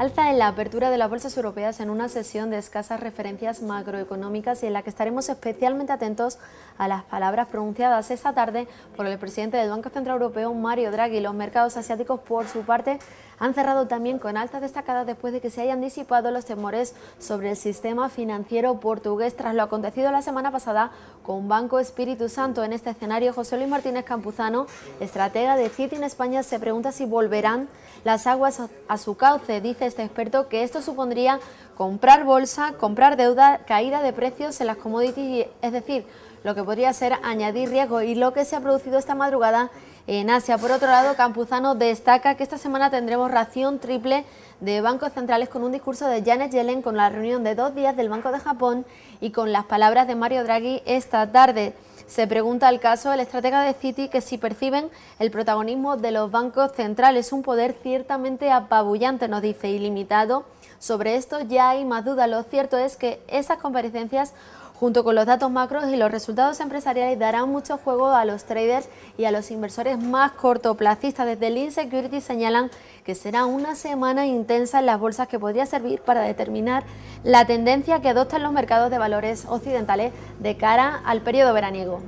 alza en la apertura de las bolsas europeas en una sesión de escasas referencias macroeconómicas y en la que estaremos especialmente atentos a las palabras pronunciadas esta tarde por el presidente del Banco Central Europeo, Mario Draghi. Los mercados asiáticos, por su parte, han cerrado también con altas destacadas después de que se hayan disipado los temores sobre el sistema financiero portugués tras lo acontecido la semana pasada con Banco Espíritu Santo. En este escenario, José Luis Martínez Campuzano, estratega de Citi en España, se pregunta si volverán las aguas a su cauce. Dice este experto que esto supondría comprar bolsa, comprar deuda, caída de precios en las commodities, es decir, lo que podría ser añadir riesgo y lo que se ha producido esta madrugada en Asia. Por otro lado, Campuzano destaca que esta semana tendremos ración triple de bancos centrales con un discurso de Janet Yellen con la reunión de dos días del Banco de Japón y con las palabras de Mario Draghi esta tarde. Se pregunta al caso el estratega de Citi que si perciben el protagonismo de los bancos centrales, un poder ciertamente apabullante, nos dice, ilimitado. Sobre esto ya hay más dudas. Lo cierto es que esas comparecencias Junto con los datos macros y los resultados empresariales darán mucho juego a los traders y a los inversores más cortoplacistas. Desde Lean Security señalan que será una semana intensa en las bolsas que podría servir para determinar la tendencia que adoptan los mercados de valores occidentales de cara al periodo veraniego.